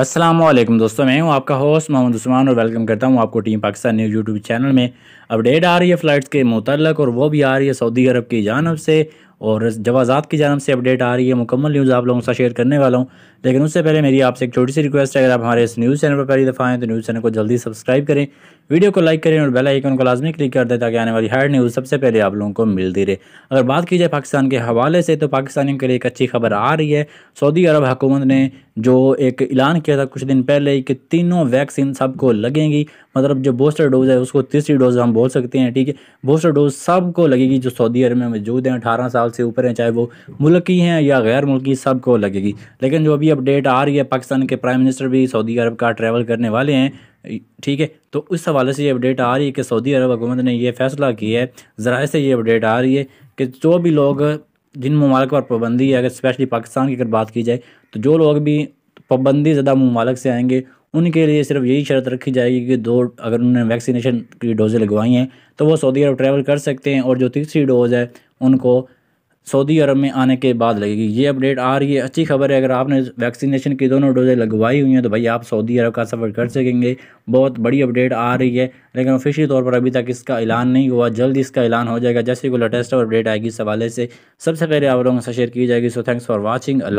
अस्सलाम वालेकुम दोस्तों मैं हूं आपका होस्ट मोहम्मद उस्मान और वेलकम करता हूं आपको team Pakistan news YouTube channel में अपडेट आ रही है फ़्लाइट्स के मुतलक और वो भी आ रही है सऊदी अरब की जानब से और जवाज़ात की जानब से अपडेट आ रही है मुकम्मल न्यूज़ आप लोगों से शेयर करने वाला हूँ लेकिन उससे पहले मेरी आपसे एक छोटी सी रिक्वेस्ट है अगर आप हमारे इस न्यूज़ चैनल पर पहली दफ़ा आएँ तो न्यूज़ चैनल को जल्दी सब्सक्राइब करें वीडियो को लाइक करें और बेल आइकन को लाजमी क्लिक कर दें ताकि आने वाली हर न्यूज़ सबसे पहले आप लोगों को मिलती रहे अगर बात की जाए पाकिस्तान के हवाले से तो पाकिस्तानियों के लिए एक अच्छी खबर आ रही है सऊदी अरब हुकूमत ने जो एक ऐलान किया था कुछ दिन पहले कि तीनों वैक्सीन सबको लगेंगी मतलब जो बूस्टर डोज है उसको तीसरी डोज हम बोल सकते हैं ठीक है बूस्टर डोज सबको लगेगी जो सऊदी अरब में मौजूद हैं अठारह साल साल से ऊपर हैं चाहे वो मुल्की हैं या गैर मुल्की सबको लगेगी लेकिन जो अभी अपडेट आ रही है पाकिस्तान के प्राइम मिनिस्टर भी सऊदी अरब का ट्रैवल करने वाले हैं ठीक है तो उस हवाले से ये अपडेट आ रही है कि सऊदी अरब हुकूमत ने यह फैसला किया है ज़रा से ये अपडेट आ रही है कि जो भी लोग जिन ममालक पर पाबंदी है अगर स्पेशली पाकिस्तान की अगर बात की जाए तो जो लोग भी पाबंदी ज़्यादा ममालक से आएंगे उनके लिए सिर्फ यही शर्त रखी जाएगी कि दो अगर उन्होंने वैक्सीनेशन की डोजें लगवाई हैं तो वो सऊदी अरब ट्रैवल कर सकते हैं और जो तीसरी डोज है उनको सऊदी अरब में आने के बाद लगेगी ये अपडेट आ रही है अच्छी खबर है अगर आपने वैक्सीनेशन की दोनों डोजें लगवाई हुई हैं तो भाई आप सऊदी अरब का सफ़र कर सकेंगे बहुत बड़ी अपडेट आ रही है लेकिन ऑफिशियल तौर पर अभी तक इसका ऐलान नहीं हुआ जल्द इसका ऐलान हो जाएगा जैसे कोई लेटेस्ट अपडेट आएगी इस हवाले से सबसे पहले आप लोगों से शेयर की जाएगी so thanks for watching Allah